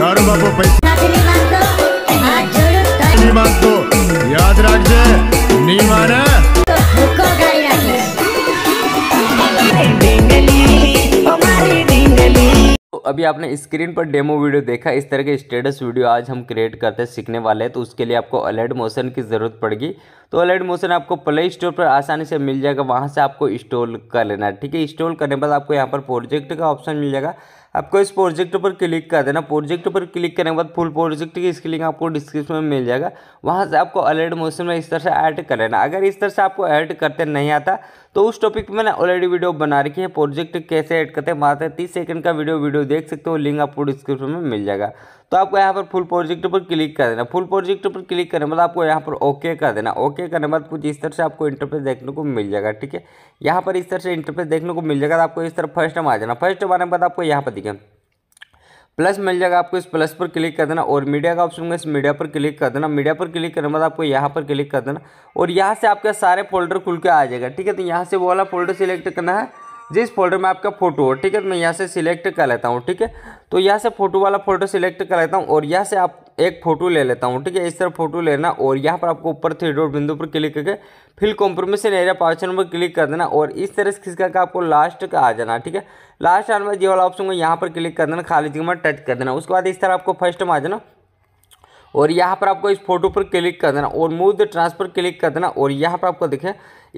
तो अभी आपने स्क्रीन पर डेमो वीडियो देखा इस तरह के स्टेटस वीडियो आज हम क्रिएट करते सीखने वाले हैं तो उसके लिए आपको अलर्ट मोशन की ज़रूरत पड़ेगी तो अलर्ट मोशन आपको प्ले स्टोर पर आसानी से मिल जाएगा वहां से आपको इंस्टॉल कर लेना है ठीक है इंस्टॉल करने के बाद आपको यहाँ पर प्रोजेक्ट का ऑप्शन मिल जाएगा आपको इस प्रोजेक्ट पर क्लिक कर देना प्रोजेक्ट पर क्लिक करने के बाद फुल प्रोजेक्ट की इसकी लिंक आपको डिस्क्रिप्शन में मिल जाएगा वहाँ से आपको अलर्ट मोशन में इस तरह से ऐड कर लेना अगर इस तरह से आपको ऐड करते नहीं आता तो उस टॉपिक पर मैंने ऑलरेडी वीडियो बना रखी है प्रोजेक्ट कैसे ऐड करते हैं मात्र तीस सेकंड का वीडियो वीडियो देख सकते हो लिंक आपको डिस्क्रिप्शन में मिल जाएगा तो आपको यहाँ पर फुल प्रोजेक्ट पर क्लिक कर देना फुल प्रोजेक्ट पर क्लिक करने के बाद आपको यहाँ पर ओके कर देना ओके करने के बाद कुछ इस तरह से आपको इंटरफेस देखने को मिल जाएगा ठीक है यहाँ पर इस तरह से इंटरफेस देखने को मिल जाएगा तो आपको इस तरह फर्स्ट टाइम आ जाना फर्स्ट टाइम आने के बाद आपको यहाँ पर दिखा है प्लस मिल जाएगा आपको इस प्लस पर क्लिक कर देना और मीडिया का ऑप्शन होगा इस मीडिया पर क्लिक कर देना मीडिया पर क्लिक करने के बाद आपको यहाँ पर क्लिक कर देना और यहाँ से आपका सारे फोल्डर खुल के आ जाएगा ठीक है तो यहाँ से वो वाला फोल्डर सिलेक्ट करना है जिस फोल्डर में आपका फोटो हो ठीक है मैं यहाँ से सिलेक्ट कर लेता हूँ ठीक है तो यहाँ से फोटो वाला फोटो सिलेक्ट कर लेता हूँ और यहाँ से आप एक फ़ोटो ले लेता हूँ ठीक है इस तरह फोटो लेना और यहाँ पर आपको ऊपर थ्री डॉट बिंदु पर क्लिक करके फिर कॉम्प्रोमेशन एरिया पाँच नंबर क्लिक कर देना और इस तरह से खिसका के आपको लास्ट का आ जाना ठीक है लास्ट आने में जो वाला ऑप्शन को यहाँ पर क्लिक कर देना खाली जगह में टच कर देना उसके बाद इस तरह आपको फर्स्ट में आ जाना और यहाँ पर आपको इस फोटो पर क्लिक कर देना और मूव द ट्रांसफर क्लिक कर देना और यहाँ पर आपको देखें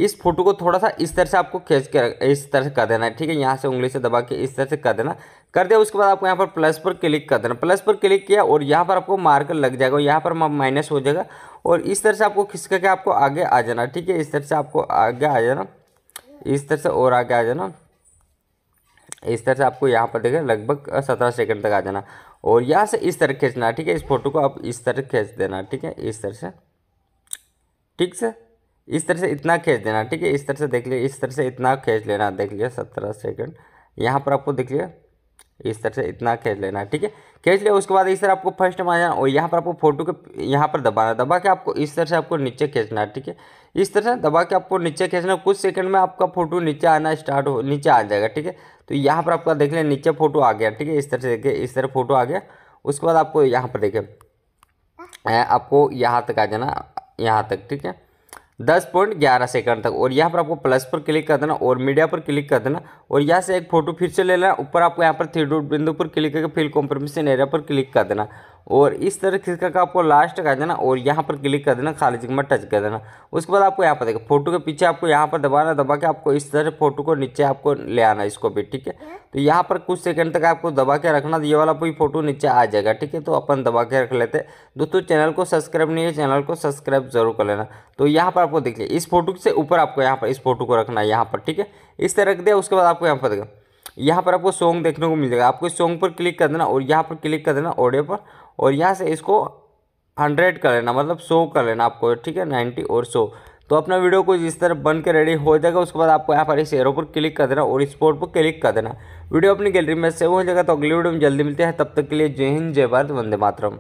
इस फोटो को थोड़ा सा इस तरह से आपको खींच कर इस तरह से कर देना है ठीक है यहाँ से उंगली से दबा के इस तरह से कर देना कर दिया उसके बाद आपको यहाँ पर प्लस पर क्लिक कर देना प्लस पर क्लिक किया और यहाँ पर आपको मार्कर लग जाएगा यहाँ पर माइनस हो जाएगा और इस तरह से आपको खिसका के आपको आगे आ जाना ठीक है इस तरह से आपको आगे आ जाना इस तरह से और आगे आ जाना इस तरह से आपको यहाँ पर देखें लगभग सत्रह सेकंड तक आ जाना और यहाँ से इस तरह खींचना ठीक है इस फोटो को आप इस तरह खींच देना ठीक है इस तरह से ठीक से इस तरह से इतना खींच देना ठीक है इस तरह से देख लिए इस तरह से इतना खींच लेना देख लिया सत्रह सेकंड यहाँ पर आपको देख लिया इस तरह से इतना खींच लेना ठीक है खींच लिया उसके बाद इस तरह आपको फर्स्ट में आ जाना और यहाँ पर आपको फोटो के यहाँ पर दबाना दबा के आपको इस तरह से आपको नीचे खींचना ठीक है इस तरह से दबा के आपको नीचे खींचना कुछ सेकंड में आपका फोटो नीचे आना स्टार्ट हो नीचे आ जाएगा ठीक है तो यहाँ पर आपका देख लें नीचे फोटो आ गया ठीक है इस तरह से देखिए इस तरह फोटो आ गया उसके बाद आपको यहाँ पर देखिए आपको यहाँ तक आ जाना यहाँ तक ठीक है दस पॉइंट ग्यारह सेकंड तक और यहाँ पर आपको प्लस पर क्लिक कर देना और मीडिया पर क्लिक कर देना और यहाँ से एक फोटो फिर से ले लेना ऊपर आपको यहाँ पर थ्री डोट बिंदु पर क्लिक करके फिल कॉम्प्रोमेशन एरिया पर क्लिक कर देना और इस तरह खिसका का आपको लास्ट कर देना और यहाँ पर क्लिक कर देना खाली जगह में टच कर देना उसके बाद आपको यहाँ पर देखो फोटो के पीछे आपको यहाँ पर दबाना दबा के आपको इस तरह फोटो को नीचे आपको ले आना इसको भी ठीक है तो यहाँ पर कुछ सेकंड तक आपको दबा के रखना तो ये वाला कोई फोटो नीचे आ जाएगा ठीक है तो अपन दबा के रख लेते दोस्तों चैनल को सब्सक्राइब नहीं है चैनल को सब्सक्राइब जरूर कर लेना तो यहाँ पर आपको देखिए इस फोटो से ऊपर आपको यहाँ पर इस फोटो को रखना है यहाँ पर ठीक है इस तरह रख दिया उसके बाद आपको यहाँ पर देखो यहाँ पर आपको सॉन्ग देखने को मिल जाएगा आपको सॉन्ग पर क्लिक कर देना और यहाँ पर क्लिक कर देना ऑडियो पर और यहाँ से इसको हंड्रेड कर लेना मतलब सो कर लेना आपको ठीक है नाइन्टी और सो तो अपना वीडियो कुछ इस तरह बन के रेडी हो जाएगा उसके बाद आपको यहाँ पर इस एरो पर क्लिक कर देना और इस पोर्ट पर क्लिक कर देना वीडियो अपनी गैलरी में सेव हो जाएगा तो अगली वीडियो में जल्दी मिलते हैं तब तक के लिए जय हिंद जय भारत वंदे मातरम